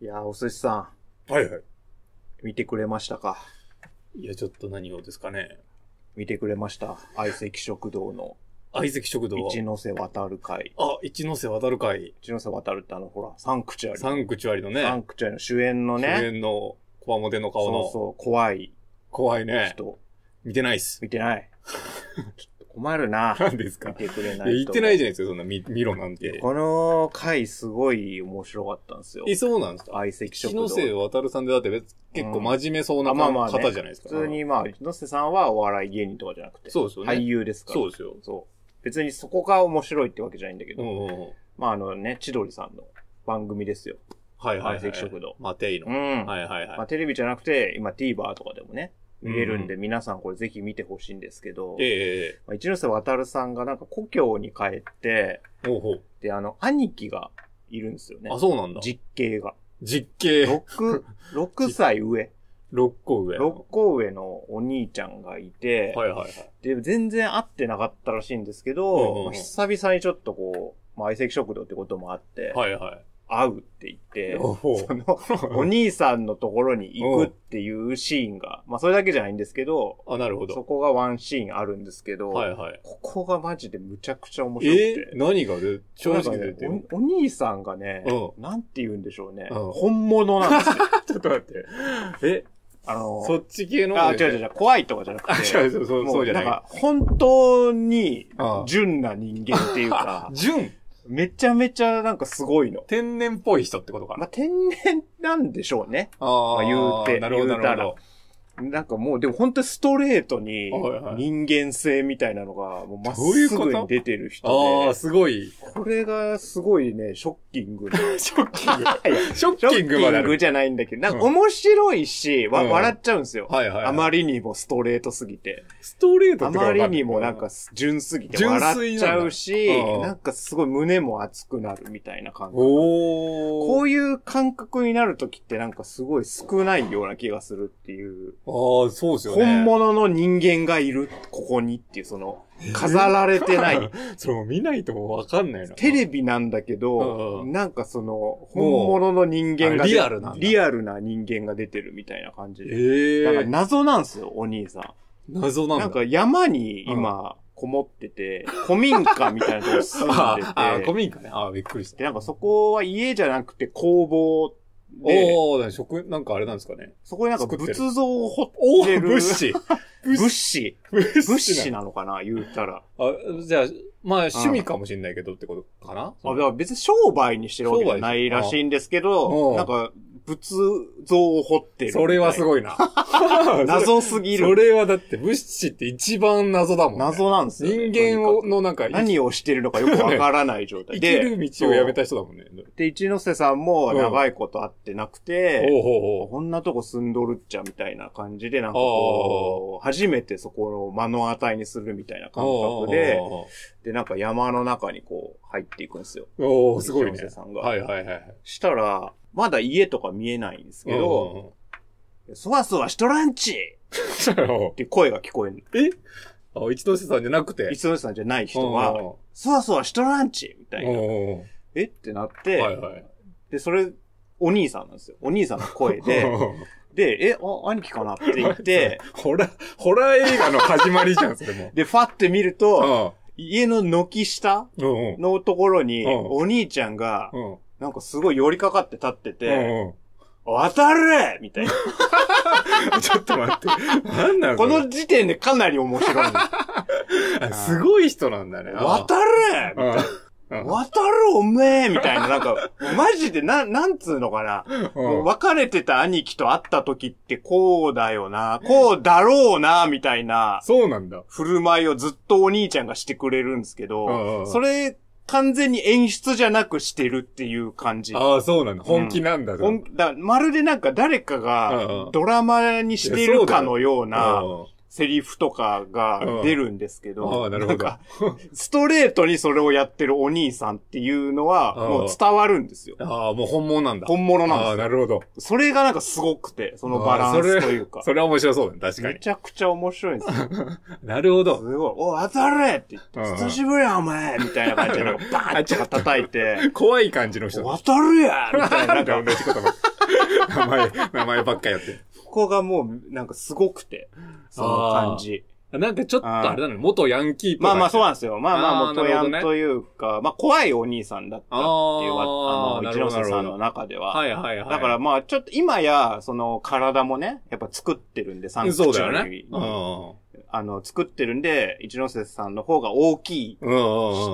いやー、お寿司さん。はいはい。見てくれましたかいや、ちょっと何をですかね。見てくれました相席食堂の相席食堂。一ノ瀬渡る会。あ、一ノ瀬渡る会。一ノ瀬渡るってあの、ほら、サンクチュアリ。サンクチュアリのね。サンクチュアリの主演のね。主演の、コわモデの顔の。そうそう、怖い怖いね。人。見てないっす。見てない。困るな。何ですか見てくれないいや、言ってないじゃないですか、そんな見、見ろなんて。この回すごい面白かったんですよ。え、そうなんですか相席食堂。木瀬渡さんでだって結構真面目そうな、方じゃないですか。まあまあね、普通にまあ、木瀬さんはお笑い芸人とかじゃなくて。そうですよね。俳優ですから。そうですよ。そう。別にそこが面白いってわけじゃないんだけど。うんうんうん、まああのね、千鳥さんの番組ですよ。はいはい、はい。相席食堂。まあ、テイの。うん。はいはいはい。まあ、テレビじゃなくて、今 TVer とかでもね。見れるんで、うん、皆さんこれぜひ見てほしいんですけど、ええー、一ノ瀬渡さんがなんか故郷に帰って、ほうほうで、あの、兄貴がいるんですよね。あ、そうなんだ。実刑が。実刑。6、6 歳上。6個上。6個上のお兄ちゃんがいて、はいはいはい。で、全然会ってなかったらしいんですけど、うん久々にちょっとこう、まあ、相席食堂ってこともあって、はいはい。会うって言って、その、お兄さんのところに行くっていうシーンが、まあそれだけじゃないんですけど、あ、なるほど。そこがワンシーンあるんですけど、はいはい。ここがマジでむちゃくちゃ面白くて。えー、何がで正直で、ね、お兄さんがね、うん、なんて言うんでしょうね。うん、本物なんですよ。ちょっと待って。えあの、そっち系の。あ、違う違う違う、怖いとかじゃなくて。違う、そう、そうじゃない。なんか、本当に、純な人間っていうか。純めちゃめちゃなんかすごいの。天然っぽい人ってことかな。まあ、天然なんでしょうね。ああ、あ、言うて。なるほど、なるほど。なんかもう、でも本当ストレートに人間性みたいなのが、もうまっすぐに出てる人で。ああ、すごい。これがすごいね、ショッキング。ショッキング ショッキングショッキングじゃないんだけど、なんか面白いし、うん、笑っちゃうんですよ、はいはいはい。あまりにもストレートすぎて。ストレートあまりにもなんか純すぎて笑っちゃうし、ななんかすごい胸も熱くなるみたいな感覚。こういう感覚になるときってなんかすごい少ないような気がするっていう。ああ、そうですよね。本物の人間がいる、ここにっていう、その、飾られてない。それも見ないとわかんないな。テレビなんだけど、なんかその、本物の人間が、リアルな。リアルな人間が出てるみたいな感じで。ええ。だから謎なんですよ、お兄さん。謎なんだ。なんか山に今、こもってて、古民家みたいなとこ住んでて。ああ、古民家ね。ああ、びっくりした。なんかそこは家じゃなくて工房おお食、なんかあれなんですかね。そこになんか仏像を掘ってる。仏師。仏師。なのかな言ったら。あ、じゃあ、まあ趣味かもしれないけどってことかなあ、別に商売にしてるわけじゃないらしいんですけど、なんか仏像を掘ってる。それはすごいな。謎すぎる。それはだって物質って一番謎だもんね。謎なんですよ、ね。人間をのなんか。何をしてるのかよくわからない状態で。生きる道をやめた人だもんね。で、一ノ瀬さんも長いこと会ってなくて、うん、こんなとこ住んどるっちゃみたいな感じで、なんかこう、初めてそこを目の当たりにするみたいな感覚で、で、なんか山の中にこう入っていくんですよ。おおすごいね。ノ瀬さんが。はいはいはい。したら、まだ家とか見えないんですけど、そわそわしとンチ。ちって声が聞こえる。えあ、一ノ瀬さんじゃなくて一ノ瀬さんじゃない人が、そわそわしとンチみたいな。えってなって、はいはい、で、それ、お兄さんなんですよ。お兄さんの声で、で、え、お、兄貴かなって言って、ホラー、ホラー映画の始まりじゃん、それも。で、ファって見ると、家の軒下のところに、お兄ちゃんが、なんかすごい寄りかかって立ってて、うんうん渡れみたいな。ちょっと待って。なんなのこの時点でかなり面白い。すごい人なんだね。渡れみたいな。渡るおめえみたいな、なんか、マジで、な、なんつうのかな。もう別れてた兄貴と会った時ってこうだよな、こうだろうな、みたいな。そうなんだ。振る舞いをずっとお兄ちゃんがしてくれるんですけど、それ完全に演出じゃなくしてるっていう感じ。ああ、そうなんだ。本気なんだ。うん、だまるでなんか誰かがドラマにしてるかのような、うんセリフとかが出るんですけど、ああなるほど。ストレートにそれをやってるお兄さんっていうのは、もう伝わるんですよ。ああ、もう本物なんだ。本物なんですああ、なるほど。それがなんかすごくて、そのバランスというか。それは面白そうね、確かに。めちゃくちゃ面白いんですよ。なるほど。すごい、お、当たれって言って、久しぶりや、お前みたいな感じで、バーンって叩いて。怖い感じの人。当たるやみたいな。なんか同じこと名前、名前ばっかやって。ここがもう、なんかすごくて、その感じ。なんかちょっとあれだね、元ヤンキーまあまあそうなんですよ。まあまあ元ヤンというか、まあ怖いお兄さんだったっていう、あの、一ノ瀬さんの中では。はいはいはい。だからまあちょっと今や、その体もね、やっぱ作ってるんで、サンュそうだよね。うんあの、作ってるんで、一ノ瀬さんの方が大きい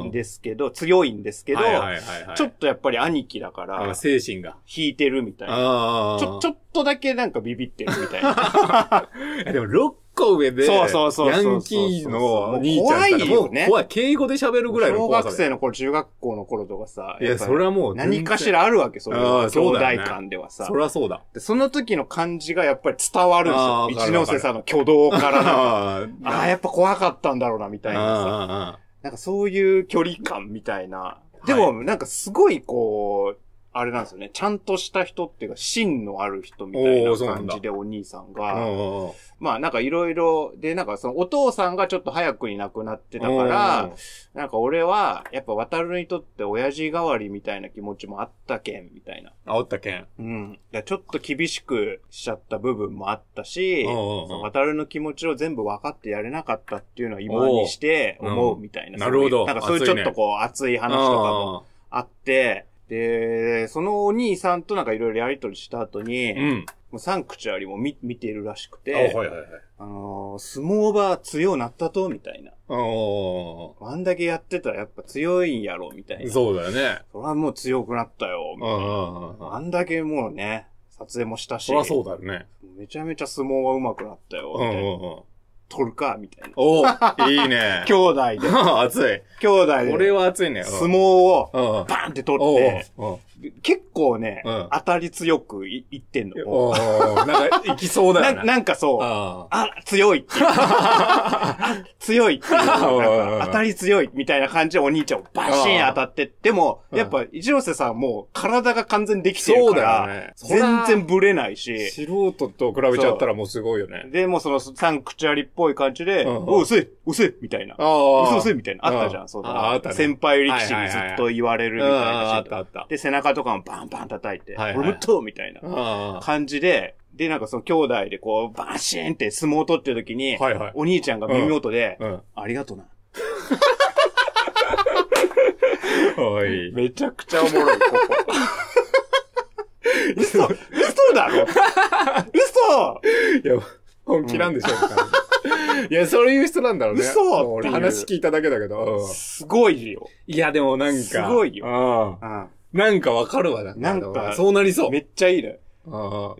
んですけど、強いんですけど、はいはいちょっとやっぱり兄貴だから、精神が。引いてるみたいな。ちょ、ちょっとだけなんかビビってるみたいな。でも、ロッ個上で、そうそうそう。ヤンキーの兄ちゃん怖いよね。怖い。敬語で喋るぐらいの小学生の頃、中学校の頃とかさ。いや、それはもう。何かしらあるわけ、それは。兄弟間ではさ。そりゃそうだ。で、その時の感じがやっぱり伝わるんですよ。一ノ瀬さんの挙動から。ああ、やっぱ怖かったんだろうな、みたいなさ。なんかそういう距離感みたいな。でも、なんかすごいこう、あれなんですよね。ちゃんとした人っていうか、芯のある人みたいな感じでお兄さんが、まあなんかいろいろ、で、なんかそのお父さんがちょっと早くに亡くなってたから、なんか俺は、やっぱ渡るにとって親父代わりみたいな気持ちもあったけん、みたいな。あ、おったけん。うん。だちょっと厳しくしちゃった部分もあったし、渡るの気持ちを全部分かってやれなかったっていうのは今にして思うみたいな。うん、なるほど。なんかそういうちょっとこう熱い話とかもあって、で、そのお兄さんとなんかいろいろやりとりした後に、うん、サンクチュアリも見見てるらしくて、あ,、はいはいはい、あのー、相撲場強なったとみたいな。ああんだけやってたらやっぱ強いんやろ、みたいな。そうだよね。それはもう強くなったよ、みたいな。あんだけもうね、撮影もしたし。そりゃそうだよね。めちゃめちゃ相撲は上手くなったよ、みたいな。うんうんうん取るか、みたいな。おいいね。兄弟で。熱い。兄弟で。俺は熱いね。相撲を、バンって取って、結構ね、うん、当たり強くいいってんの。おなんか、いきそうだよな。なんかそう、あ強いっていう。強いっていう。当たり強いみたいな感じでお兄ちゃんをバシーン当たってでも、やっぱ、一ノ瀬さんもう体が完全できてるから、ね、全然ブレないし。素人と比べちゃったらもうすごいよね。で、もそのサンクチュアリっぽい感じで、うん、おう、せ、おせ、みたいな。おせ、おせ、みたいな。あったじゃん、そうだ。先輩力士にずっと言われるみたいな。あったあった。で、背中中とかもバンバン叩いて、は俺もっとみたいな感じで、で、なんかその兄弟でこう、バシーンって相撲を取ってる時に、はいはいお兄ちゃんが耳元で、あ。うん。ありがとな。おい。めちゃくちゃおもろい、ここ。嘘嘘だろ嘘いや、本気なんでしょうか。いや、そういう人なんだろうね。嘘ってう俺話聞いただけだけど。すごいよ。いや、でもなんか。すごいよ。うん。なんかわかるわな。なんか、そうなりそう。めっちゃいいね。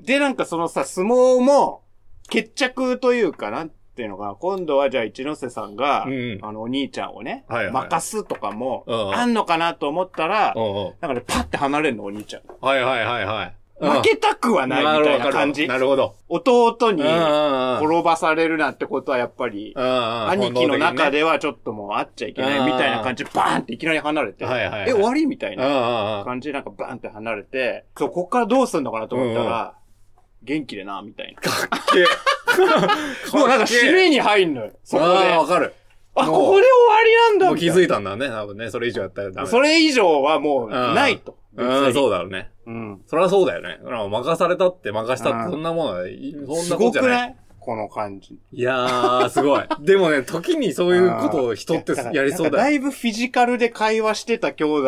で、なんかそのさ、相撲も、決着というか、なっていうのが、今度はじゃあ一ノ瀬さんが、うんあの、お兄ちゃんをね、はいはい、任すとかも、あんのかなと思ったら、なんかね、パッて離れるの、お兄ちゃん。はいはいはいはい。負けたくはないみたいな感じ。なるほど。弟に転ばされるなんてことはやっぱり、兄貴の中ではちょっともうあっちゃいけないみたいな感じでバーンっていきなり離れて、え、終わりみたいな感じでなんかバーンって離れて、そう、こっからどうすんのかなと思ったら、元気でな、みたいな。かっけえ。もうなんか締めに入んのよ。そこで。ああ、わかる。あ、ここで終わりなんだもう気づいたんだね、多分ね。それ以上やったらダメ。それ以上はもうないと。うん、そうだろうね。うん。そりゃそうだよね。任されたって任したって、そんなものは、そんなことじゃない。すごくないこの感じ。いやー、すごい。でもね、時にそういうことを人ってやりそうだだいぶフィジカルで会話してた兄弟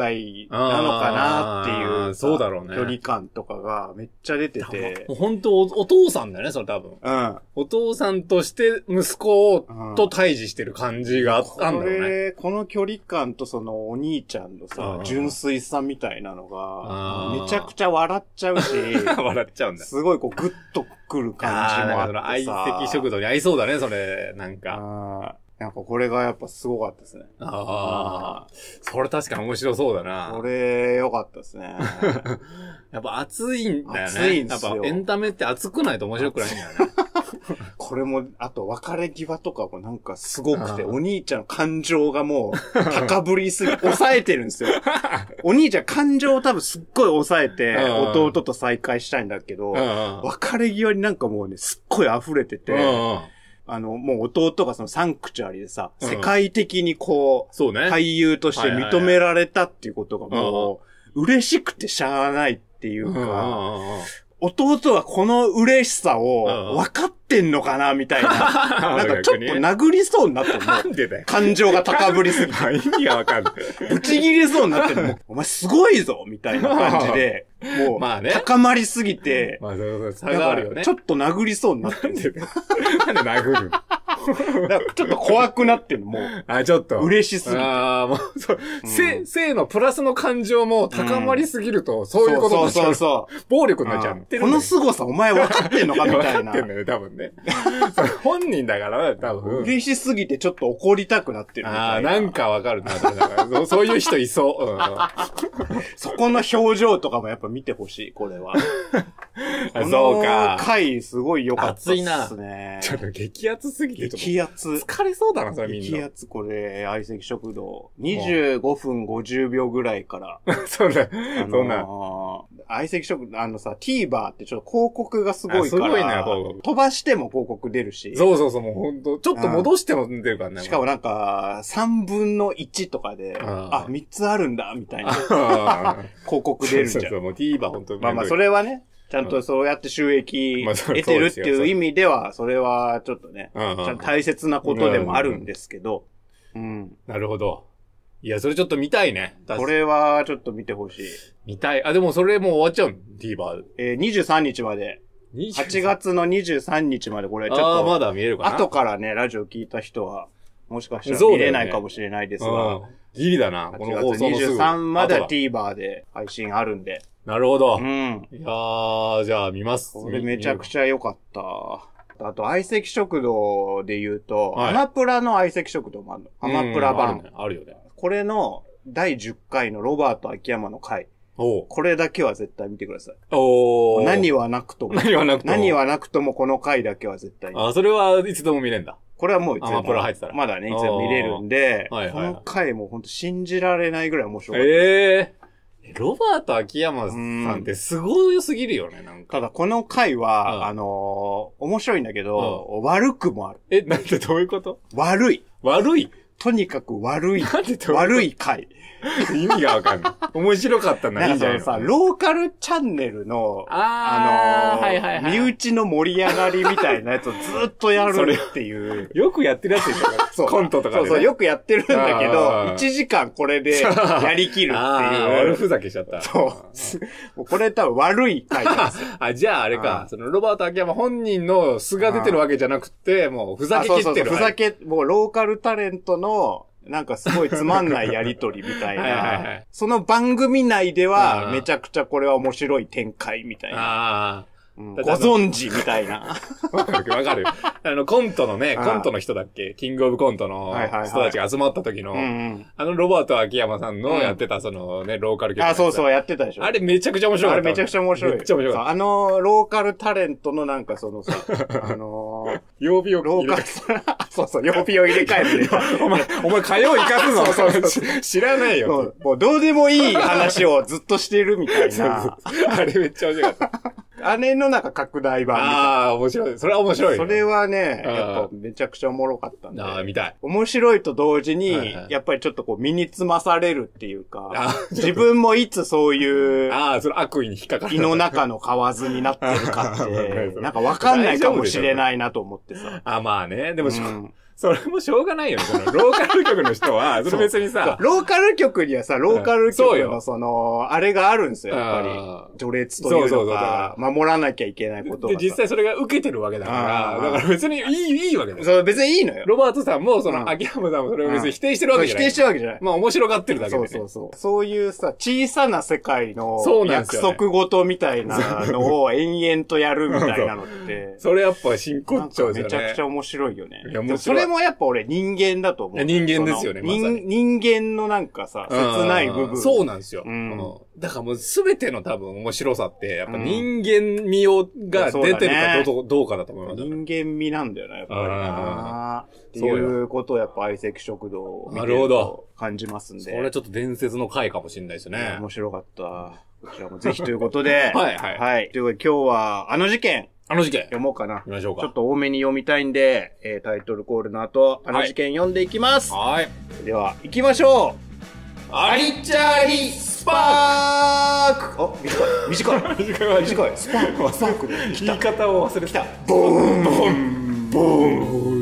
なのかなっていう。そうだろうね。距離感とかがめっちゃ出てて。本当お父さんだよね、それ多分。うん。お父さんとして息子を、と対峙してる感じがあったんだよね。これ、この距離感とそのお兄ちゃんのさ、純粋さみたいなのが、めちゃくちゃ笑っちゃうし。笑っちゃうんだ。すごいこうグッと来る感じもあってさ。相席食堂に合いそうだね、それ、なんか。なんかこれがやっぱすごかったですね。ああ、それ確かに面白そうだな。これ良かったですね。やっぱ熱いんだよね。熱いんですよ。やっぱエンタメって熱くないと面白くないんだよね。これも、あと別れ際とかもなんかすごくて、お兄ちゃんの感情がもう高ぶりすぎ、抑えてるんですよ。お兄ちゃん感情を多分すっごい抑えて、弟と再会したいんだけど、別れ際になんかもうね、すっごい溢れてて、あの、もう弟がそのサンクチュアリでさ、世界的にこう、そうね。俳優として認められたっていうことがもう、嬉しくてしゃあないっていうか、弟はこの嬉しさを分かってんのかな、みたいな。なんかちょっと殴りそうになったもなんでだよ。感情が高ぶりすぎて。意味がわかんない。ぶち切れそうになってる。お前すごいぞみたいな感じで。もう、まあね、高まりすぎて。まあ、そうそう、下がるよね。ちょっと殴りそうになってる。なんで殴る ちょっと怖くなってんの、もう。あ、ちょっと。嬉しすぎああ、もう、そう、うん、性、性のプラスの感情も高まりすぎると、そういうことになっちゃう。そうそうそう暴力になっちゃう。この凄さお前分かってんのかみたいな。分かってんのよ、多分ね。本人だから多分。嬉しすぎてちょっと怒りたくなってるああ、なんかわかるな、そう そういう人いそう。うん、そこの表情とかもやっぱ見てほしい、これは。そうか。回すごい良かったっすね。ちょっと激アツすぎて。気圧。疲れそうだな、それみんな。気圧、これ、相席食堂。25分50秒ぐらいから。そうだ、そんな。相席食堂、あのさ、TVer ってちょっと広告がすごいから。すごいな、広告。飛ばしても広告出るし。そうそうそう、もうほんと、ちょっと戻しても出るからね。しかもなんか、3分の1とかで、あ、3つあるんだ、みたいな。広告出るじゃん。そうそうそう、もう TVer 本当まあまあ、それはね。ちゃんとそうやって収益得てるっていう意味では、それはちょっとね、大切なことでもあるんですけど。うん。なるほど。いや、それちょっと見たいね。これはちょっと見てほしい。見たい。あ、でもそれもう終わっちゃうの ?TVer。えー、23日まで。8月の23日までこれちょっと。あまだ見えるかな。後からね、ラジオ聞いた人は、もしかしたら見れないかもしれないですが。ね、ギリだな、この放送のす23まだ TVer で配信あるんで。なるほど。うん。いやー、じゃあ見ます。これめちゃくちゃ良かった。あと、相席食堂で言うと、はい、アマプラの相席食堂もあるの。アマプラ版。あるね。あるよね。これの第10回のロバート秋山の回。おこれだけは絶対見てください。お何はなくとも。何はなくとも。何はなくともこの回だけは絶対あ、それはいつでも見れんだ。これはもういつでも。アマプラ入ってたら。まだね、いつでも見れるんで、はいはい、この回も本当信じられないぐらい面白かった。ええーロバート秋山さんってすごいすぎるよね、なんか。ただこの回は、うんあのー面白いんだけど、悪くもある。え、なんてどういうこと悪い。悪いとにかく悪い。なんでどういうこと悪い回。意味がわかんない。面白かったな、いいじゃん。さ、ローカルチャンネルの、あ、あのはいはいはい、身内の盛り上がりみたいなやつをずっとやるっていう。よくやってるやつでしょ そう。コントとか、ね、そうそう、よくやってるんだけど、1時間これで やりきるっていう。悪ふざけしちゃった。そう。うこれ多分悪い回ですあ、じゃああれか、そのロバート秋山本人の素が出てるわけじゃなくて、もうふざけきってる。そうそうそうふざけ、もうローカルタレントの、なんかすごいつまんないやりとりみたいな。はいはいはい、その番組内では、めちゃくちゃこれは面白い展開みたいな。ご存知みたいな。わかるわかる。あの、コントのね、コントの人だっけキングオブコントの人たちが集まった時の、はいはいはい、あのロバート秋山さんのやってた、そのね、ローカル曲、うん。あ、そうそう、やってたでしょ。あれめちゃくちゃ面白た。あれめちゃくちゃ面白い。めっちゃ面白い。あの、ローカルタレントのなんかそのさ、あのー、曜日をローカル、そうそう、曜日を入れ替えて、お前、お前火曜行かすの そうそうそう知らないよ。もうどうでもいい話をずっとしてるみたいな。そうそうそうあれめっちゃ面白かった。姉の中拡大版。ああ、面白い。それは面白い。それはね、やっぱめちゃくちゃおもろかったんで。ああ、見たい。面白いと同時に、やっぱりちょっとこう身につまされるっていうか、自分もいつそういう、ああ、それ悪意に引っかかる。胃の中の蛙になってるかって、なんかわかんないかもしれないなと思ってさ。あまあね、でも、それもしょうがないよね。ローカル局の人は、それ別にさ。ローカル局にはさ、ローカル局のその、あれがあるんですよ、やっぱり。序列というのが、守らなきゃいけないことで、実際それが受けてるわけだから、だから別にいい、いいわけだよ。そう、別にいいのよ。ロバートさんも、その、秋山さんもそれを別に否定してるわけじゃない。否定してるわけじゃない。まあ面白がってるだけで、そうそうそう。そういうさ、小さな世界の約束事みたいなのを延々とやるみたいなのって。それやっぱ真骨頂じゃなめちゃくちゃ面白いよね。いや、もうそれれもやっぱ俺人間だと思う。人間ですよね、ま人間のなんかさ、切ない部分。そうなんですよ。うん、だからもうすべての多分面白さって、やっぱ人間味をが出てるかどう,、どうかだと思います、人間味なんだよな、やっぱりっていうことをやっぱ相席食堂を見てると感じますんで。これはちょっと伝説の回かもしれないですね。面白かった。こちらもぜひということで。はいはい。はい。ということで今日は、あの事件。あの事件。読もうかな。読みましょうか。ちょっと多めに読みたいんで、えー、タイトルコールの後、あの事件読んでいきます。はい。では、行きましょう。あリちゃりスパークあ、短い。短い。短い。短い。スパークはスパーク。言い方を忘れてた。ボーンボーンボーン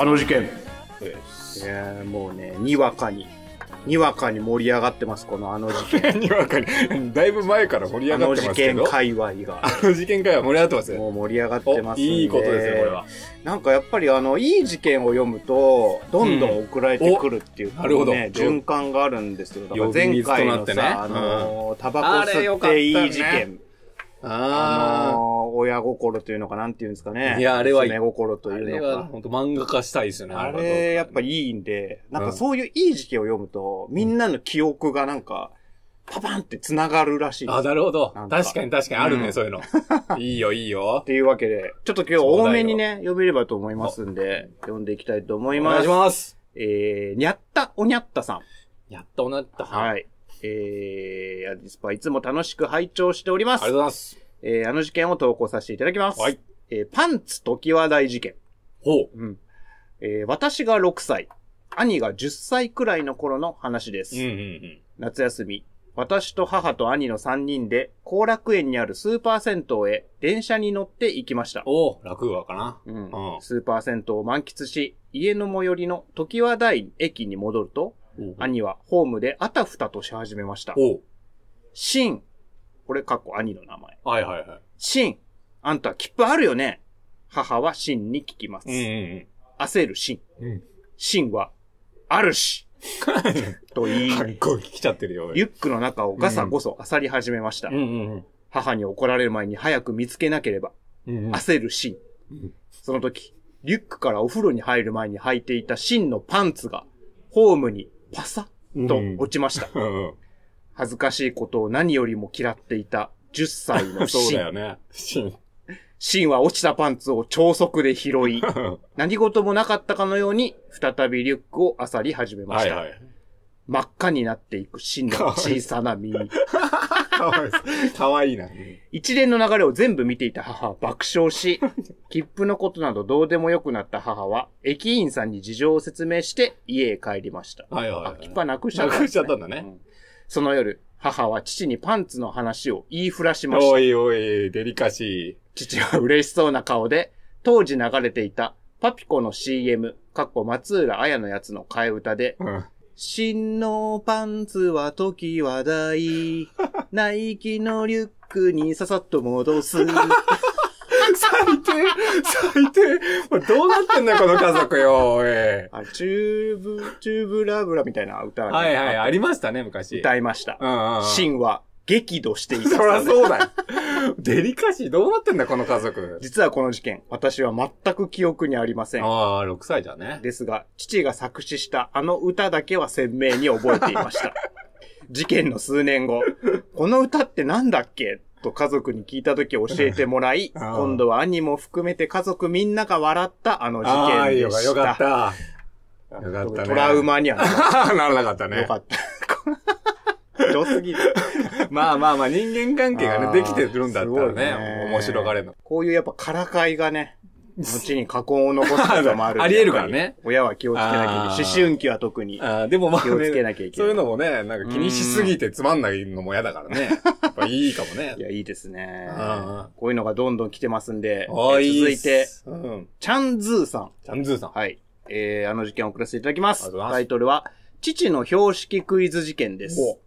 あの事件。いやもうね、にわかに、にわかに盛り上がってます、このあの事件。にわかに、だいぶ前から盛り上がってますけ件界隈が。あの事件界は盛り上がってますね。もう盛り上がってますね。いいことですね、これは。なんかやっぱりあの、いい事件を読むと、どんどん送られてくるっていう、うんなるほど循環があるんですよ。前回のさ、ねあのタバコ吸っていい事件。ああのー、親心というのかなんていうんですかね。いや、あれは、娘心というのか。本当漫画化したいですよね。あれ、やっぱいいんで、なんかそういういい時期を読むと、うん、みんなの記憶がなんか、パパンって繋がるらしい。あ、なるほど。確かに確かにあるね、うん、そういうの。いいよ、いいよ。っていうわけで、ちょっと今日多めにね、読めればと思いますんで、読んでいきたいと思います。お願いします。えー、にゃったおにゃったさん。にゃったおにゃったさん。はい。えー、アディスパいつも楽しく拝聴しております。ありがとうございます。えー、あの事件を投稿させていただきます。はい。えー、パンツ時話大事件。ほう。うん。えー、私が6歳、兄が10歳くらいの頃の話です。うんうんうん。夏休み、私と母と兄の3人で、後楽園にあるスーパー銭湯へ電車に乗って行きました。おお、楽和かな。うん。うん、スーパー銭湯を満喫し、家の最寄りの時和台駅に戻ると、兄はホームであたふたとし始めました。シン。これ、かっこ兄の名前。はいはいはい。シン。あんた、切符あるよね母はシンに聞きます。うんうんうん、焦るシン。うん、シンは、あるし。と言い、結聞きちゃってるよ。リュックの中をガサゴソ漁り始めました、うんうんうん。母に怒られる前に早く見つけなければ。うんうん、焦るシン、うん。その時、リュックからお風呂に入る前に履いていたシンのパンツが、ホームにパサッと落ちました。うん、恥ずかしいことを何よりも嫌っていた10歳のシン。そうだよね。シン。シンは落ちたパンツを超速で拾い、何事もなかったかのように再びリュックを漁り始めました。はいはい真っ赤になっていく真の小さな耳。かわいい。かわいいな。一連の流れを全部見ていた母は爆笑し、切符のことなどどうでもよくなった母は、駅員さんに事情を説明して家へ帰りました。はいはい、はい、あ、切符なくしちゃった、ね、なくしちゃったんだね。うん、その夜、母は父にパンツの話を言いふらしました。おいおい、デリカシー。父は嬉しそうな顔で、当時流れていたパピコの CM、かっこ松浦綾のやつの替え歌で、うん真のパンツは時は大。ナイキのリュックにささっと戻す。最低最低どうなってんだよ、この家族よ、おい。あ、チューブ、チューブラブラみたいな歌はいはい、ありましたね、昔。歌いました。うんうん、神激怒していた。そらそうだよ。デリカシーどうなってんだ、この家族。実はこの事件、私は全く記憶にありません。ああ、6歳だね。ですが、父が作詞したあの歌だけは鮮明に覚えていました。事件の数年後、この歌ってなんだっけと家族に聞いた時教えてもらい、今度は兄も含めて家族みんなが笑ったあの事件でした。あよかった。よかったね。トラウマにはならなかったね。よかった。良すぎる。まあまあまあ、人間関係がね、できてるんだったらね、面白がれの。こういうやっぱからかいがね、後に過婚を残すこともある。あり得るからね。親は気をつけなきゃいけない。思春期は特に。ああ、でもまあ、気をつけなきゃいけない。そういうのもね、なんか気にしすぎてつまんないのも嫌だからね。やっぱいいかもね。いや、いいですね。こういうのがどんどん来てますんで。続いて、うん、チャンズーさん。チャンズーさん。はい。えー、あの事件を送らせていただきます。タイトルは、父の標識クイズ事件です。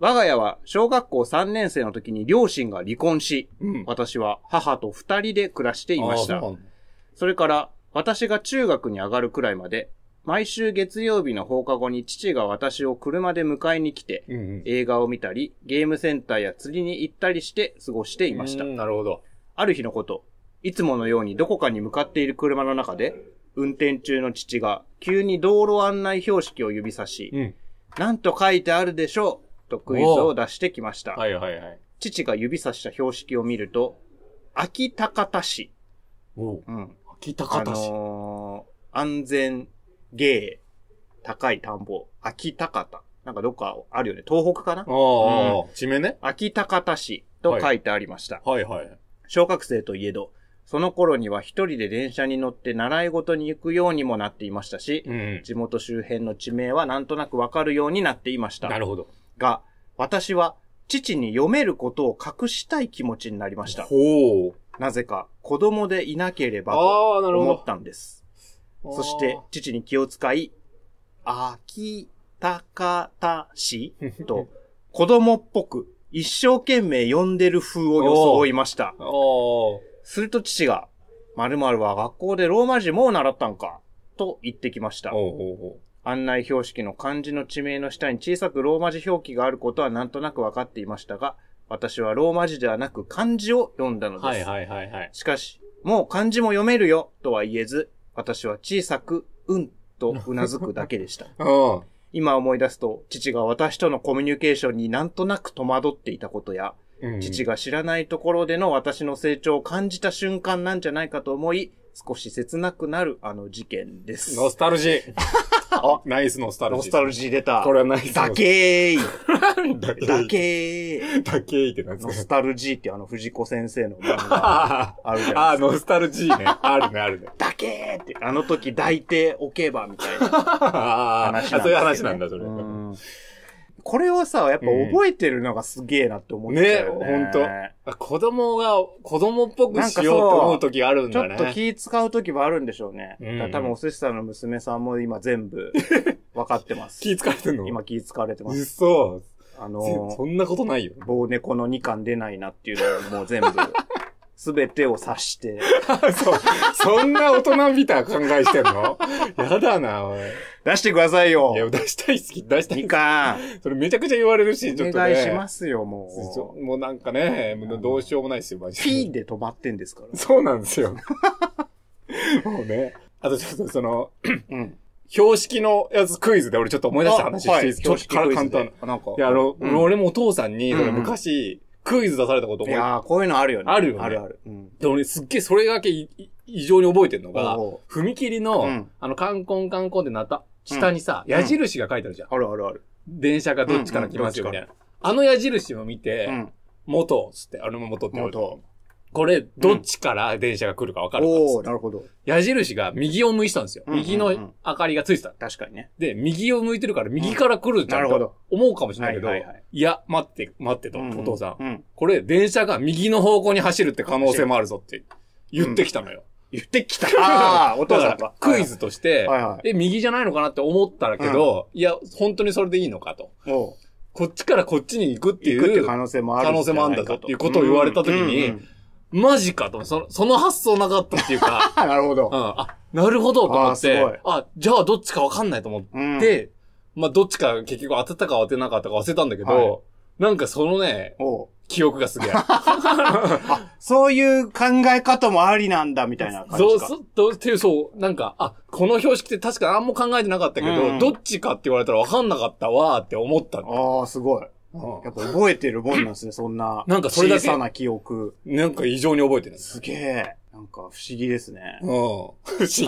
我が家は小学校3年生の時に両親が離婚し、うん、私は母と二人で暮らしていました。そそれから、私が中学に上がるくらいまで、毎週月曜日の放課後に父が私を車で迎えに来て、うんうん、映画を見たり、ゲームセンターや釣りに行ったりして過ごしていました。なるほど。ある日のこと、いつものようにどこかに向かっている車の中で、運転中の父が急に道路案内標識を指さし、うん、なんと書いてあるでしょうとクイズを出してきました。はいはいはい。父が指さした標識を見ると、秋高田市。おうん。秋高田市。あのー、安全、芸、高い田んぼ、秋高田。なんかどっかあるよね。東北かなああ、うん、地名ね。秋高田市と書いてありました。はい、はい、はい。小学生といえど、その頃には一人で電車に乗って習い事に行くようにもなっていましたし、うん、地元周辺の地名はなんとなくわかるようになっていました。なるほど。が、私は父に読めることを隠したい気持ちになりました。ほう。なぜか子供でいなければと思ったんです。そして父に気を使い、あきたかたし と子供っぽく一生懸命読んでる風を装いました。すると父が、〇〇は学校でローマ字もう習ったんかと言ってきました。おうおう案内標識の漢字の地名の下に小さくローマ字表記があることはなんとなく分かっていましたが、私はローマ字ではなく漢字を読んだのです。はいはいはいはい。しかし、もう漢字も読めるよとは言えず、私は小さく、うんと頷くだけでした。今思い出すと、父が私とのコミュニケーションになんとなく戸惑っていたことや、父が知らないところでの私の成長を感じた瞬間なんじゃないかと思い、少し切なくなるあの事件です。ノスタルジー。あ、ナイスノスタルジー。ノスタルジー出た。これはナイスだけーい。だけーい。だけーい。って何ですかノスタルジーってあの藤子先生の漫画 あるじゃないですか。あ、ノスタルジーね。あるね、あるね。だけーって、あの時抱いておけばみたいな話なんですけど、ね。あ、そういう話なんだ、それ。これをさ、やっぱ覚えてるのがすげえなって思ってたよね。ね、ほんと。子供が、子供っぽくしようと思う時あるんだね。ちょっと気使う時もあるんでしょうね。うん、多分お寿司さんの娘さんも今全部、分かってます。気使われてんの今気使われてます。嘘。あのー、そんなことないよ。棒猫の2巻出ないなっていうのをもう全部すべてを指して。そう。そんな大人びた考えしてんの やだな、おい。出してくださいよ。いや、出したい好き、出したい。いいか。それめちゃくちゃ言われるし、ちょっとね。お願いしますよ、もう。もうなんかね、もうどうしようもないですよ、マジで。ピーで止まってんですから。そうなんですよ。もうね。あとちょっとその、うん。標識のやつクイズで俺ちょっと思い出した話していいですか、はい、ちょっと簡単な。なんか。いや、あの、うん、俺もお父さんに、昔、うんうんクイズ出されたこともいやー、こういうのあるよね。あるよね。あるある。うん、で、俺すっげえそれだけ異常に覚えてるのが、踏切の、うん、あの、カンコンカンコンってなった、下にさ、うん、矢印が書いてあるじゃん。あるあるある。電車がどっちから来ますよ、みたいな。あの矢印を見て、元、つって、あの元って。元。これ、どっちから電車が来るか分かるかうん、おなるほど。矢印が右を向いてたんですよ。右の明かりがついてた。確かにね。で、右を向いてるから右から来るじゃんど思うかもしれないけど、はいはいはい、いや、待って、待ってと、うんうん、お父さ、うん。これ、電車が右の方向に走るって可能性もあるぞって言ってきたのよ。うん、言ってきた。ああ、お父さんか。クイズとして、はいはい、え、右じゃないのかなって思ったらけど、うん、いや、本当にそれでいいのかと。こっちからこっちに行くっていう可能性もあるんだぞっていうことを言われたときに、うんうんうんマジかと、その、その発想なかったっていうか。なるほど。うん。あ、なるほどと思って。あじゃあどっちかわかんないと思って、うん、まあどっちか結局当てたか当てなかったか忘れたんだけど、はい、なんかそのね、記憶がすげえ そういう考え方もありなんだ、みたいな感じか。そう、そう、っていう、そう、なんか、あ、この標識って確か何も考えてなかったけど、うん、どっちかって言われたらわかんなかったわーって思ったああ、すごい。やっぱ覚えてるもんなんですね、そんな。なんかそれだ小さな記憶。なんか異常に覚えてるすげえ。なんか不思議ですね。うん。不思議。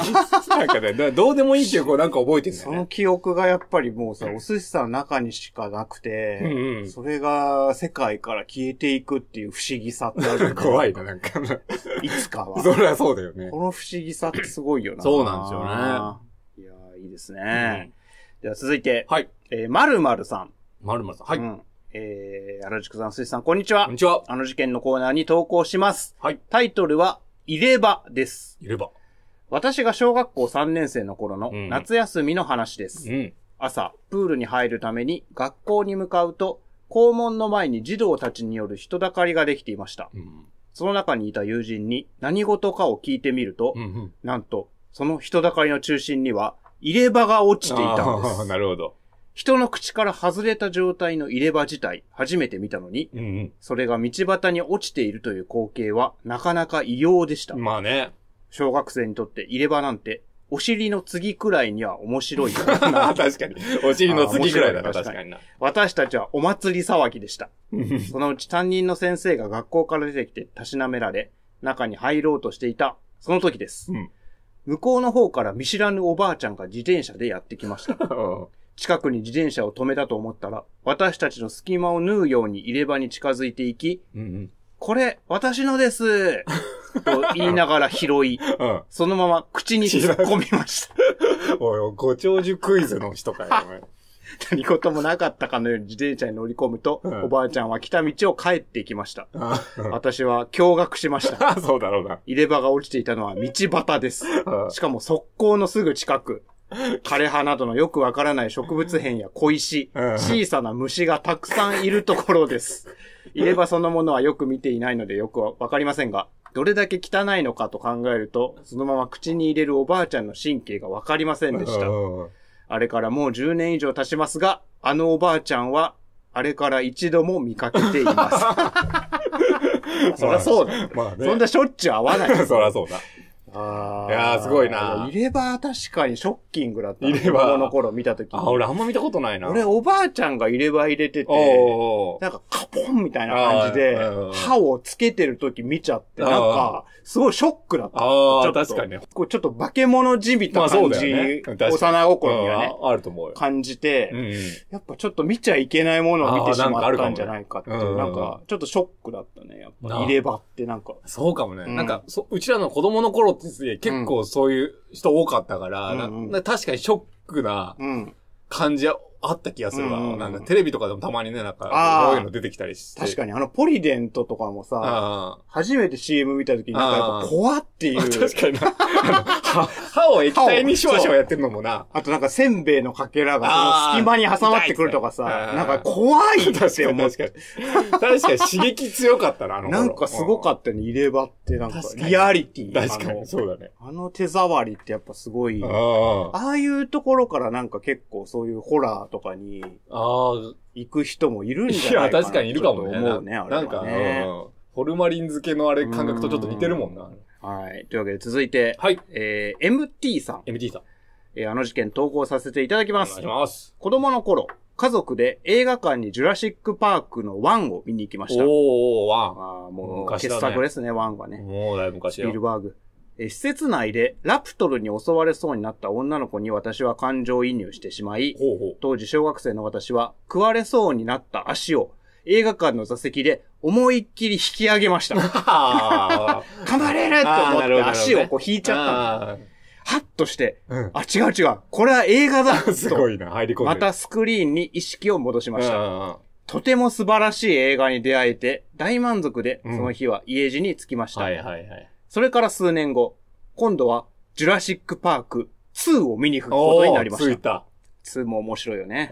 なんかね、どうでもいい記憶をなんか覚えてるんだよね。その記憶がやっぱりもうさ、お寿司さんの中にしかなくて、うんうん、それが世界から消えていくっていう不思議さってある。怖いな、なんか。いつかは。それはそうだよね。この不思議さってすごいよな。そうなんですよね。いやいいですね。うん、では続いて、はい。えー、まるまるさん。まるまるさん。はい。うんえー、原宿さん、水さん、こんにちは。こんにちは。あの事件のコーナーに投稿します。はい。タイトルは、入れ歯です。入れ歯。私が小学校3年生の頃の夏休みの話です。うん。朝、プールに入るために学校に向かうと、校門の前に児童たちによる人だかりができていました。うん。その中にいた友人に何事かを聞いてみると、うん。うん。なんと、その人だかりの中心には、入れ歯が落ちていたんです。なるほど。人の口から外れた状態の入れ歯自体、初めて見たのに、うんうん、それが道端に落ちているという光景は、なかなか異様でした。まあね。小学生にとって入れ歯なんて、お尻の次くらいには面白い 確かに。お尻の次くらいだな、確かにな。私たちはお祭り騒ぎでした。そのうち担任の先生が学校から出てきてたしなめられ、中に入ろうとしていた、その時です。うん、向こうの方から見知らぬおばあちゃんが自転車でやってきました。近くに自転車を止めたと思ったら、私たちの隙間を縫うように入れ歯に近づいていき、うんうんこれ、私のです と言いながら拾い、うん、そのまま口に突っ込みました。おいおご長寿クイズの人かよ、何事もなかったかのように自転車に乗り込むと、うん、おばあちゃんは来た道を帰っていきました。うん、私は驚愕しました。そうだろうな。入れ歯が落ちていたのは道端です。しかも速攻のすぐ近く。枯れ葉などのよくわからない植物片や小石、小さな虫がたくさんいるところです。い ればそのものはよく見ていないのでよくわかりませんが、どれだけ汚いのかと考えると、そのまま口に入れるおばあちゃんの神経がわかりませんでした。あれからもう10年以上経ちますが、あのおばあちゃんは、あれから一度も見かけています。そりゃそうだ、まあね。そんなしょっちゅう会わない。そりゃそうだ。ああ。いやすごいな。入れ歯確かにショッキングだった。入れ歯。供の頃見た時に。あ、俺あんま見たことないな。俺おばあちゃんが入れ歯入れてて、なんかカポンみたいな感じで、歯をつけてる時見ちゃって、なんか、すごいショックだった。ああ、確かに。こうちょっと化け物じみた感じ、幼心にはね、あると思うよ。感じて、うんやっぱちょっと見ちゃいけないものを見てしまったんじゃないかってなんか、ちょっとショックだったね、やっぱ。入れ歯ってなんか。そうかもね。なんか、うちらの子供の頃ってちで結構そういう人多かったから、うん確かにショックな感じはあった気がするわ。うん、なんかテレビとかでもたまにね、なんか、こういうの出てきたりして。確かに、あの、ポリデントとかもさ、初めて CM 見た時になんかやっぱ怖っっていう。確かにな。歯を液体にシュワシュワやってるのもな。あとなんかせんべいのかけらが隙間に挟まってくるとかさ、なんか怖いって思う。確かに。確かに刺激強かったな、あのなんかすごかったね、入れ歯ってなんか、リアリティ。確かに、そうだね。あの手触りってやっぱすごい。ああいうところからなんか結構そういうホラーとかに、ああ、行く人もいるんじゃないかな。いや、確かにいるかもね。思うね、あれ、なんか、ホルマリン漬けのあれ感覚とちょっと似てるもんな。はい。というわけで続いて、はい。えー、MT さん。MT さん。えー、あの事件投稿させていただきます。お願いします。子供の頃、家族で映画館にジュラシックパークのワンを見に行きました。おー、ワン。ああ、もう、ね、傑作ですね、ワンはね。もうだいぶ昔だ。ビルバーグ。え施設内でラプトルに襲われそうになった女の子に私は感情移入してしまい、ほうほう当時小学生の私は食われそうになった足を映画館の座席で思いっきり引き上げました。噛 まれると思って足をこう引いちゃったんっとして、うん、あ、違う違う、これは映画だ すごいな、入り込んでまたスクリーンに意識を戻しました。とても素晴らしい映画に出会えて、大満足で、その日は家路に着きました。ははいいそれから数年後、今度は、ジュラシックパーク2を見に行くことになりました。2も面白いよね。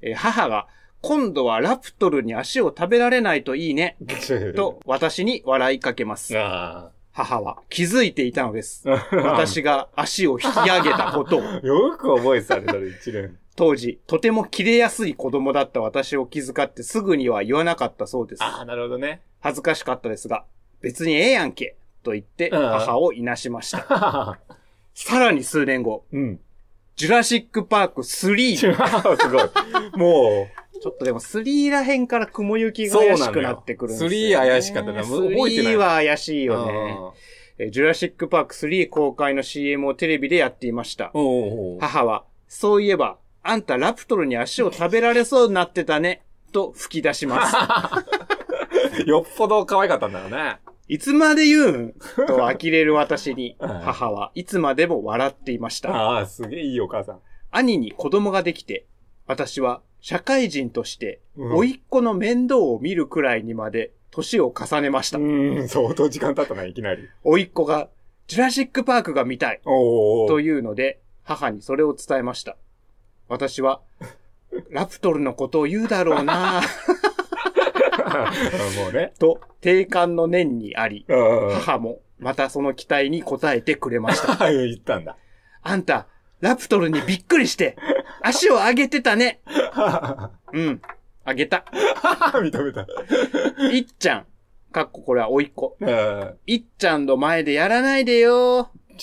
えー、母が、今度はラプトルに足を食べられないといいね。と、私に笑いかけます。母は気づいていたのです。私が足を引き上げたことを。よく覚えてたね、一年。当時、とても切れやすい子供だった私を気遣ってすぐには言わなかったそうです。ああ、なるほどね。恥ずかしかったですが、別にええやんけ、と言って母をいなしました。さらに数年後、うん、ジュラシックパーク3。すごい。もう、ちょっとでも3ら辺から雲行きが怪しくなってくるんですよ、ね。3怪しかったな。覚えてない。3は怪しいよね。ジュラシックパーク3公開の CM をテレビでやっていました。母は、そういえば、あんたラプトルに足を食べられそうになってたね、と吹き出します。よっぽど可愛かったんだよね。いつまで言うんと呆れる私に、母はいつまでも笑っていました。ああ、すげえいいお母さん。兄に子供ができて、私は社会人として、甥っ子の面倒を見るくらいにまで年を重ねました。うん、相当時間経ったな、いきなり。甥っ子が、ジュラシックパークが見たい。というので、母にそれを伝えました。私は、ラプトルのことを言うだろうな もうね。と、定感の念にあり、母もまたその期待に応えてくれました。言ったんだ。あんた、ラプトルにびっくりして、足を上げてたね。うん。上げた。認めた。いっちゃん。かっここれはおいっ子。うんいっちゃんの前でやらないでよっ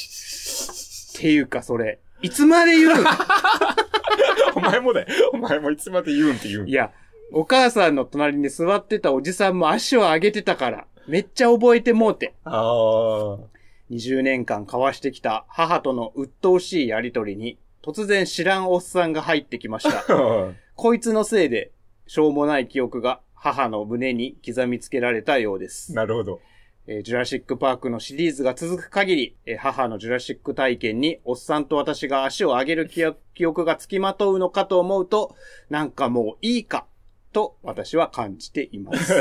ていうか、それ。いつまで言うん お前もだよ。お前もいつまで言うんって言うんい。や、お母さんの隣に座ってたおじさんも足を上げてたから、めっちゃ覚えてもうて。ああ。20年間交わしてきた母との鬱陶しいやりとりに、突然知らんおっさんが入ってきました。こいつのせいで、しょうもない記憶が母の胸に刻みつけられたようです。なるほど。えー、ジュラシックパークのシリーズが続く限り、えー、母のジュラシック体験に、おっさんと私が足を上げる記憶が付きまとうのかと思うと、なんかもういいか、と私は感じています。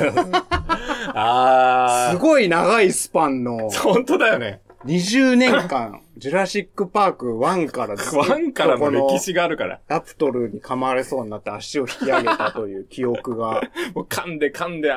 ああ。すごい長いスパンの。本当だよね。20 年間ジュラシックパーク1からですワンからの歴史があるから。ラプトルに噛まれそうになって足を引き上げたという記憶が。もう噛んで噛んで、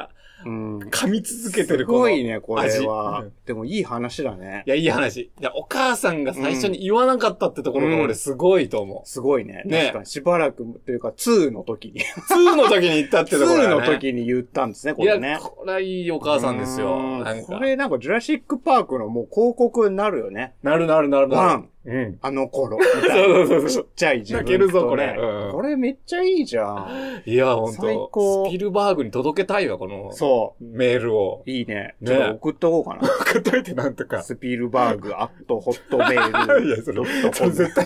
噛み続けてるすごいね、これは。でもいい話だね。いや、いい話。いや、お母さんが最初に言わなかったってところが俺すごいと思う。すごいね。ね。しばらく、というか、2の時に。2の時に言ったってところ2の時に言ったんですね、これね。いや、これはいいお母さんですよ。これなんか、ジュラシックパークのもう広告になるよね。なるなるなるなる。うん、あの頃。そうそうそう。ちっちゃい自分、泣けるぞ、これ、うん、これめっちゃいいじゃん。いや、ほんと。最高。スピルバーグに届けたいわ、この。そう。メールを。いいね。じちょっと送っとこうかな。送っといて、なんとか。スピルバーグ、アット、ホットメール。いや、それ、それ絶対、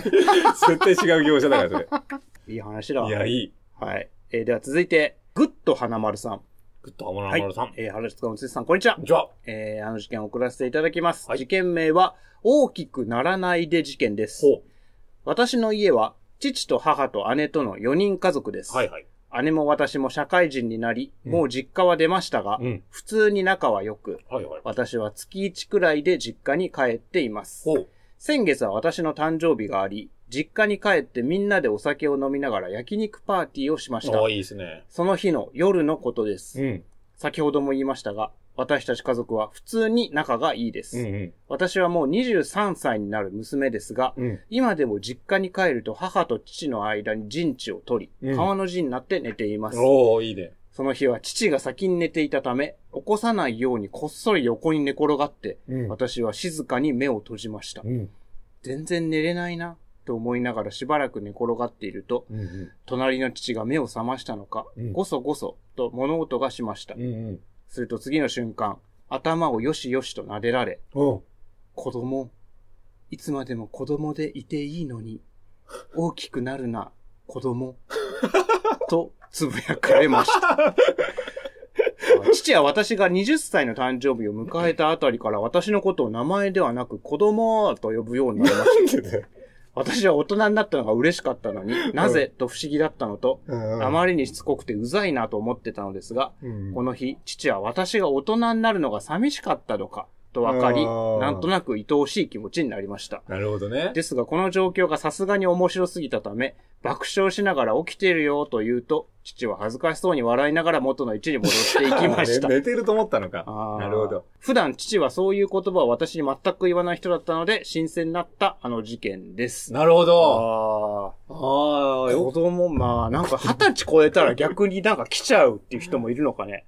絶対違う業者だから、それ。いい話だ。いや、いい。はい。えでは続いて、グッド花丸さん。グッド花丸さん。え原宿のつさん、こんにちは。こんにちは。えあの事件を送らせていただきます。はい、事件名は、大きくならないで事件です。私の家は、父と母と姉との4人家族です。はいはい。姉も私も社会人になり、うん、もう実家は出ましたが、うん、普通に仲は良く、はいはい、私は月1くらいで実家に帰っています。先月は私の誕生日があり、実家に帰ってみんなでお酒を飲みながら焼肉パーティーをしました。いいね、その日の夜のことです、うん。先ほども言いましたが、私たち家族は普通に仲がいいです。うんうん、私はもう23歳になる娘ですが、うん、今でも実家に帰ると母と父の間に陣地を取り、うん、川の陣になって寝ています。おいいね。その日は父が先に寝ていたため、起こさないようにこっそり横に寝転がって、うん、私は静かに目を閉じました。全然寝れないな、と思いながらしばらく寝転がっていると、うんうん、隣の父が目を覚ましたのか、うん、ごそごそと物音がしました。うんうんすると次の瞬間、頭をよしよしと撫でられ、子供、いつまでも子供でいていいのに、大きくなるな、子供、とつぶやかれました。父は私が20歳の誕生日を迎えたあたりから私のことを名前ではなく子供と呼ぶようになりました。私は大人になったのが嬉しかったのに、なぜ、と不思議だったのと、あまりにしつこくてうざいなと思ってたのですが、この日、父は私が大人になるのが寂しかったのか、と分かり、なんとなく愛おしい気持ちになりました。なるほどね。ですが、この状況がさすがに面白すぎたため、爆笑しながら起きているよと言うと、父は恥ずかしそうに笑いながら元の位置に戻っていきました。寝てると思ったのか。なるほど。普段父はそういう言葉を私に全く言わない人だったので、新鮮になったあの事件です。なるほど。ああ。ああ、子供、まあ、なんか二十歳超えたら逆になんか来ちゃうっていう人もいるのかね。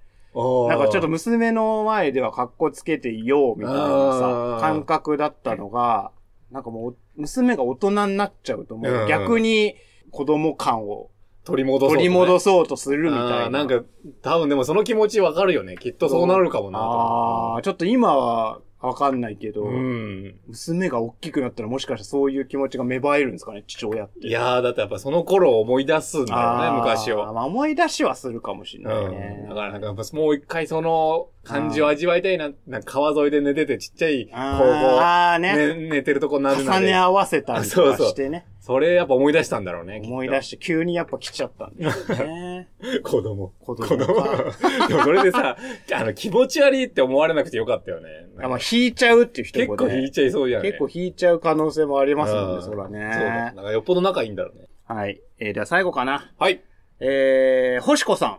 なんかちょっと娘の前では格好つけていようみたいなさ、感覚だったのが、なんかもう、娘が大人になっちゃうともう逆に子供感を取り戻そう、取り戻そうとするみたいな。なんか、多分でもその気持ちわかるよね。きっとそうなるかもな。ああ、ちょっと今はわかんないけど、うん、娘が大きくなったらもしかしたらそういう気持ちが芽生えるんですかね、父親って。いやー、だってやっぱその頃を思い出すんだよね、昔を。まあ、思い出しはするかもしれないね。うん、だからなんか、もう一回その、感じを味わいたいな、なんか川沿いで寝ててちっちゃい子あねね、寝てるとこになるので。重ね合わせたりとかしてね。そうそうそれやっぱ思い出したんだろうね。思い出して、急にやっぱ来ちゃったんだよね。子供。子供。子供 でもそれでさ、あの、気持ち悪いって思われなくてよかったよね。あまあ、引いちゃうっていう人も、ね、結構引いちゃいそうじゃん、ね。結構引いちゃう可能性もありますもんね、そらね。そうだ。なんかよっぽど仲いいんだろうね。はい。えー、では最後かな。はい。えー、星子さん。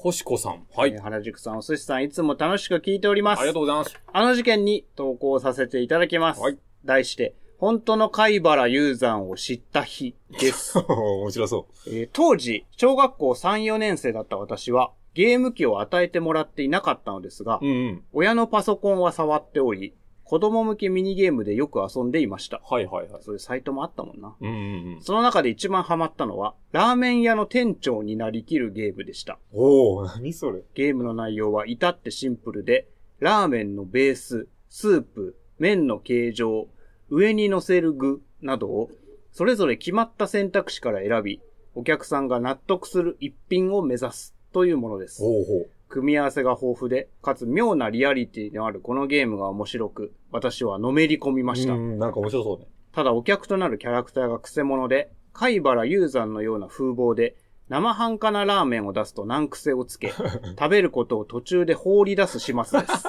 星子さん。はい。原宿さん、お寿司さん、いつも楽しく聞いております。ありがとうございます。あの事件に投稿させていただきます。はい。題して、本当の貝原雄山を知った日です。面白そう、えー、当時、小学校3、4年生だった私は、ゲーム機を与えてもらっていなかったのですが、うんうん、親のパソコンは触っており、子供向けミニゲームでよく遊んでいました。はいはいはい。そういうサイトもあったもんな。うんうんうん。その中で一番ハマったのは、ラーメン屋の店長になりきるゲームでした。おお、何それ。ゲームの内容は至ってシンプルで、ラーメンのベース、スープ、麺の形状、上に乗せる具などを、それぞれ決まった選択肢から選び、お客さんが納得する一品を目指すというものです。おうほう組み合わせが豊富で、かつ妙なリアリティのあるこのゲームが面白く、私はのめり込みました。ん、なんか面白そうね。ただお客となるキャラクターがクセ者で、貝原雄山のような風貌で、生半可なラーメンを出すと難癖をつけ、食べることを途中で放り出す始末です。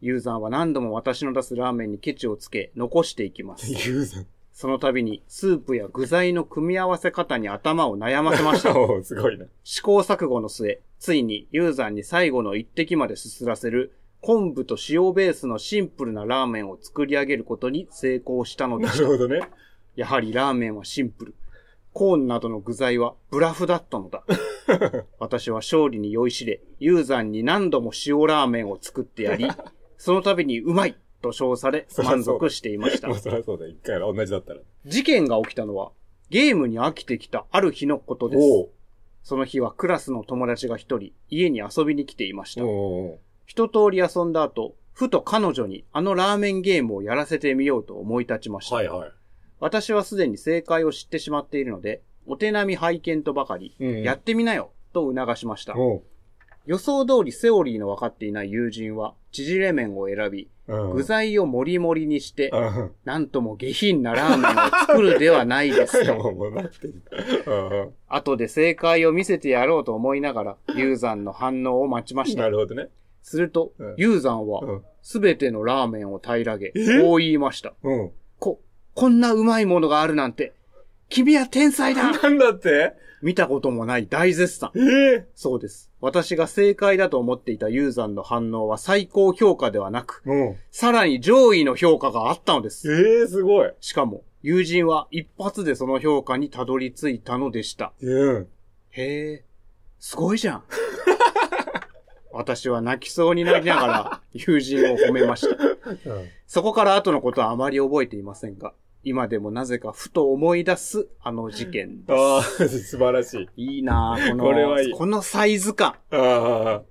ユーザーは何度も私の出すラーメンにケチをつけ、残していきます。その度にスープや具材の組み合わせ方に頭を悩ませました。おすごいな。試行錯誤の末、ついにユーザーに最後の一滴まですすらせる昆布と塩ベースのシンプルなラーメンを作り上げることに成功したのでなした。るほどね。やはりラーメンはシンプル。コーンなどの具材はブラフだったのだ。私は勝利に酔いしれ、ユーザーに何度も塩ラーメンを作ってやり、その度にうまいと称され、満足していました。まあ、そりゃそうだ。一回は同じだったら。事件が起きたのは、ゲームに飽きてきたある日のことです。その日はクラスの友達が一人、家に遊びに来ていました。一通り遊んだ後、ふと彼女にあのラーメンゲームをやらせてみようと思い立ちました。はいはい。私はすでに正解を知ってしまっているので、お手並み拝見とばかり、うん、やってみなよと促しました。予想通りセオリーの分かっていない友人は、縮れ麺を選び、具材をもりもりにして、なんとも下品なラーメンを作るではないですと。後で正解を見せてやろうと思いながら、流山の反応を待ちました。なるほどね。すると、流山は、すべてのラーメンを平らげ、こう言いました。こ、こんなうまいものがあるなんて、君は天才だなんだって見たこともない大絶賛。えー、そうです。私が正解だと思っていたユーザーの反応は最高評価ではなく、うん、さらに上位の評価があったのです。ええー、すごい。しかも、友人は一発でその評価にたどり着いたのでした。うん。へえ、すごいじゃん。私は泣きそうになりながら友人を褒めました。うん、そこから後のことはあまり覚えていませんが、今でもなぜかふと思い出すあの事件です。ああ、素晴らしい。いいなこの、これはいいこのサイズ感。ああ。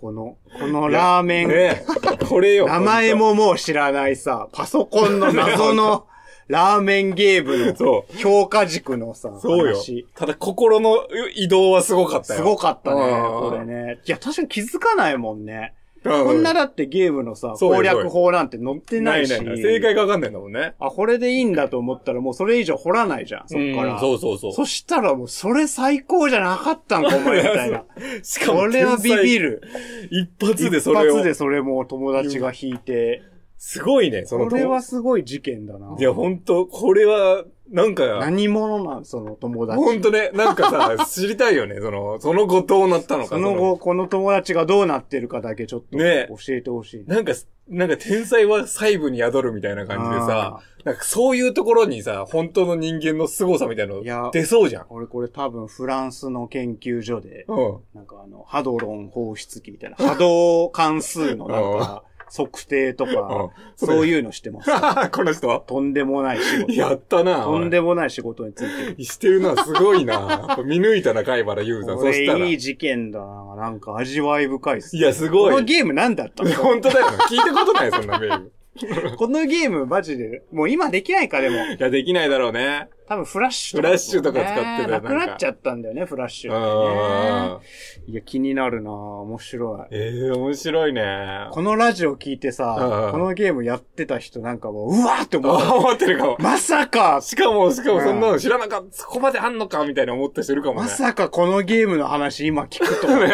この、このラーメン。ね、これよ。名前ももう知らないさ、パソコンの謎の、ラーメンゲームの評価軸のさ、そうよ。ただ心の移動はすごかったよ。すごかったね、これね。いや、確かに気づかないもんね。こんなだってゲームのさ、攻略法なんて載ってないし。ないない正解がわかんないんだもんね。あ、これでいいんだと思ったらもうそれ以上掘らないじゃん、そっから。そうそうそう。そしたらもうそれ最高じゃなかったんか、お前みたいな。しかも。それはビビる。一発でそれを。一発でそれも友達が引いて。すごいね、その。これはすごい事件だな。いや、本当これは、なんか、何者なん、その友達。ほんとね、なんかさ、知りたいよね、その、その後どうなったのかその後、この友達がどうなってるかだけちょっと、ね教えてほしい。なんか、なんか天才は細部に宿るみたいな感じでさ、なんかそういうところにさ、本当の人間の凄さみたいなの出そうじゃん。俺これ多分フランスの研究所で、うん、なんかあの、ハドロン放出器みたいな、波動関数のなんか、測定とか、そういうのしてます。この人とんでもない仕事。やったな。とんでもない仕事について。してるのはすごいな。見抜いたな、貝原優さん。そいい事件だな。なんか味わい深いっす、ね。いや、すごい。このゲーム何だったの本当だよ。聞いたことない、そんなゲーム。このゲームマジで、もう今できないか、でも。いや、できないだろうね。多分フラッシュとか、ね、フラッシュとか使ってたなくなっちゃったんだよね、フラッシュ、ね。いや、気になるな面白い。ええー、面白いね。このラジオ聞いてさ、このゲームやってた人なんかもう、うわーって思って 思ってるかも。まさかしかも、しかもそんなの知らなかった、そこまであんのかみたいな思った人いるかもね。まさかこのゲームの話今聞くと ね。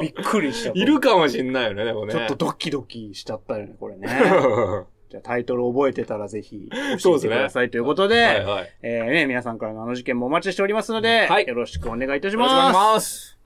びっくりした。いるかもしんないよね、でもね。ちょっとドキドキしちゃったよね、これね。じゃあタイトル覚えてたらぜひ 教えてくださいということで、はいはい、えー、ね、皆さんからのあの事件もお待ちしておりますので、はい、よろしくお願いいたします。お願いします。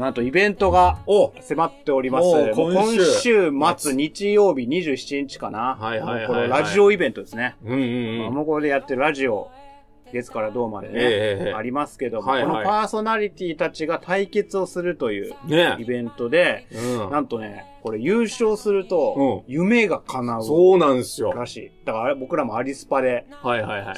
なんとイベントが迫っております。今週末、日曜日27日かな。はいはいはい、はい、このラジオイベントですね。うんうんうん。あ、もこでやってるラジオ、月から銅までね、えー、ありますけども、はいはい、このパーソナリティたちが対決をするというイベントで、ねうん、なんとね、これ優勝すると、夢が叶う、そうなんですよ。らしい。だから僕らもアリスパで、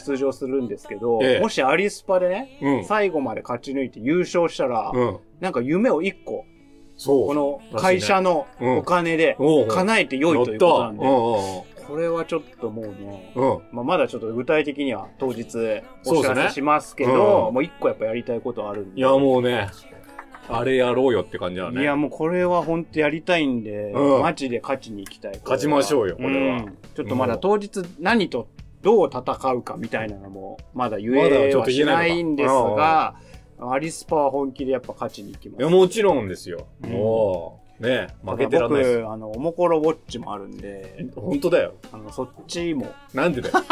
出場するんですけど、はいはいはい、もしアリスパでね、えー、最後まで勝ち抜いて優勝したら、うん、なんか夢を一個、この会社のお金で叶えて良いということなんで、これはちょっともうね、うん。まあ、まだちょっと具体的には当日お知らせしますけど、うんもう一個やっぱやりたいことあるんで。いや、もうね、あれやろうよって感じだね。いや、もうこれは本当やりたいんで、うんマジで勝ちに行きたい。勝ちましょうよこれはんちょっとまだ当日何とどう戦うかみたいなのも、まだ言えちょっはとしないんですが、アリスパは本気でやっぱ勝ちに行きまいす。や、もちろんですよ。うんもね負けてらんないです。僕、あの、おもころウォッチもあるんで。本当だよ。あの、そっちも。なんでだよ。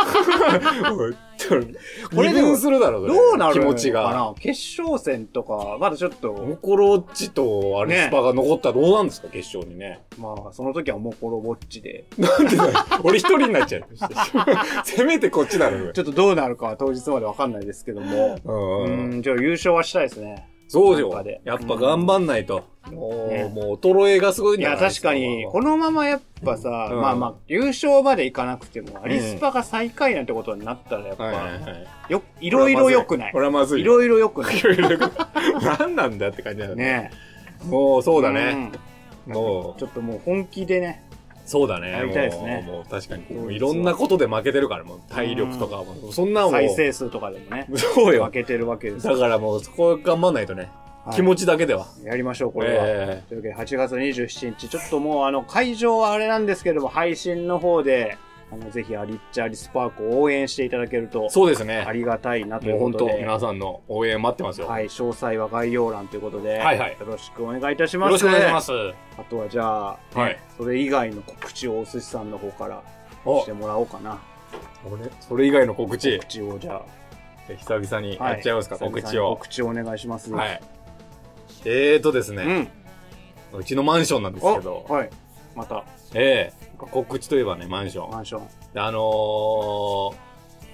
これでもするだろう、どうなる気持ちが。決勝戦とか、まだちょっと。おもころウォッチと、あれ、スパが残ったらどうなんですか、決勝にね。まあ、その時はおもころウォッチで。なんでだよ。俺一人になっちゃう。せめてこっちだろ。ちょっとどうなるかは当日までわかんないですけども。うん。じゃあ優勝はしたいですね。そうよ。やっぱ頑張んないと。うん、ね、もう衰えがすごいんだいや、確かに、このままやっぱさ、うん、まあまあ、優勝までいかなくても、アリスパが最下位なんてことになったら、やっぱ、うんいよ、いろいろ良くない。これはまずい。いろいろ良くない。いろいろ良くない。何なんだって感じだよね。ねもう、そうだね。もう。ちょっともう本気でね、そうだね。やりたいですねもうもう確かに。ういろんなことで負けてるから、もう体力とかも。そんなも再生数とかでもね。そうよ。負けてるわけです。だからもう、そこ頑張んないとね。はい、気持ちだけでは。やりましょう、これは。えー、というわけで、8月27日、ちょっともう、あの、会場はあれなんですけども、配信の方で、あの、ぜひ、アリッチャーリスパークを応援していただけると、そうですね。ありがたいなということで。本当、皆さんの応援待ってますよ。はい、詳細は概要欄ということで、はいはい。よろしくお願いいたします。よろしくお願いします。あとは、じゃあ、はい。それ以外の告知をお寿司さんの方からしてもらおうかな。俺、それ以外の告知告知を、じゃあ。久々にやっちゃいますか、告知を。告知をお願いします。はい。えーとですね、うちのマンションなんですけど、はい。また。ええー。告知といえばね、マンション。マンション。あのー、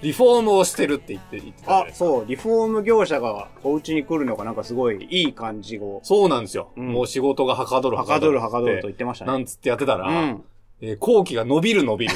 リフォームをしてるって言って言ってたあ、そう、リフォーム業者がお家に来るのがなんかすごいいい感じを。そうなんですよ。うん、もう仕事がはかどるはかどる。はかどるはかどると言ってましたね。なんつってやってたら、うん、えー、後期が伸びる伸びる。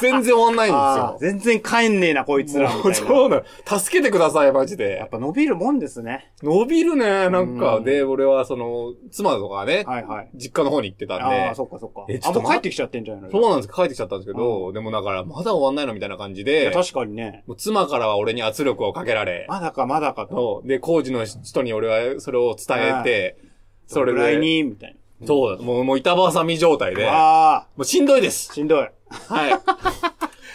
全然終わんないんですよ。全然帰んねえな、こいつらみたいな。そうなの。助けてください、マジで。やっぱ伸びるもんですね。伸びるね、なんか。で、俺はその、妻とかね、はいはい、実家の方に行ってたんで。ああ、そっかそっか。え、ちょっと。帰ってきちゃってんじゃないのそうなんです帰ってきちゃったんですけど、でもだから、まだ終わんないのみたいな感じで。いや、確かにね。もう妻からは俺に圧力をかけられ。まだか、まだかと。で、工事の人に俺はそれを伝えて、それぐらいに、みたいな。そうだ。もう、もう板挟み状態で。ああ。もうしんどいです。しんどい。はい。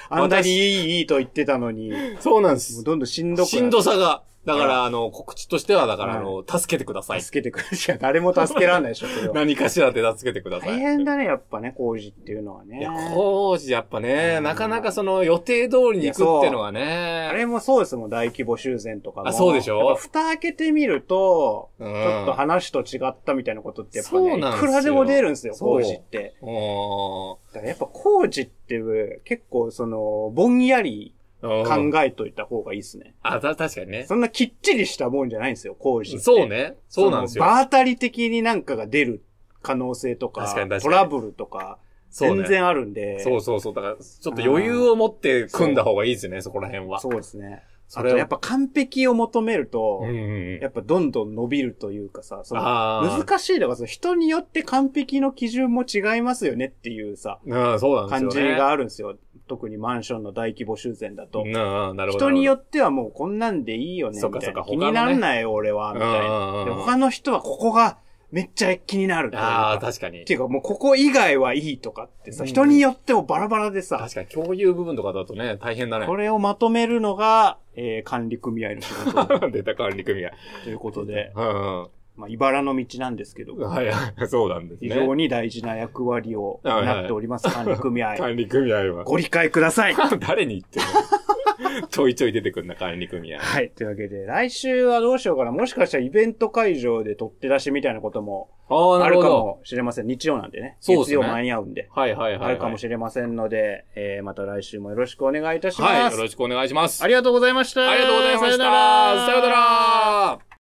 あんなにいい、いいと言ってたのに。そうなんです。どんどんしんどくしんどさが。だから、あの、告知としては、だから、あの、助けてください。助けてください。誰も助けられないでしょ、何かしらで助けてください。大変だね、やっぱね、工事っていうのはね。いや、工事やっぱね、なかなかその予定通りに行くっていうのはね。あれもそうですもん、大規模修繕とかも。あ、そうでしょ蓋開けてみると、ちょっと話と違ったみたいなことってやっぱね、いくらでも出るんですよ、工事って。ね。やっぱ工事って結構その、ぼんやり考えといた方がいいですね。あ、た、確かにね。そんなきっちりしたもんじゃないんですよ、工事って。そうね。そうなんですよ。場当たり的になんかが出る可能性とか、確かに確かにトラブルとか、全然あるんでそ、ね。そうそうそう。だから、ちょっと余裕を持って組んだ方がいいですね、そこら辺は。そうですね。あとやっぱ完璧を求めると、やっぱどんどん伸びるというかさ、その難しいのがその人によって完璧の基準も違いますよねっていうさ、そうなんね、感じがあるんですよ。特にマンションの大規模修繕だと。人によってはもうこんなんでいいよねみたいな。気にならない俺は、みたいな。他の人はここがめっちゃ気になるああ、確かに。っていうか、もうここ以外はいいとかってさ、人によってもバラバラでさ。確かに、共有部分とかだとね、大変だね。これをまとめるのが、えー、管理組合の仕事。出た管理組合。ということで。うん、うん。まあ、茨の道なんですけど。はいはい、そうなんですね。非常に大事な役割をなっております、管理組合。管理組合は。ご理解ください 誰に言ってるの ちょいちょい出てくるな、管理組合。はい。というわけで、来週はどうしようかな。もしかしたらイベント会場で取って出しみたいなこともあるかもしれません。日曜なんでね。そうですね。月曜間に合うんで。はい、はいはいはいあるかもしれませんので、えー、また来週もよろしくお願いいたします。はい、よろしくお願いします。ありがとうございました。ありがとうございました。さよなら。さよなら。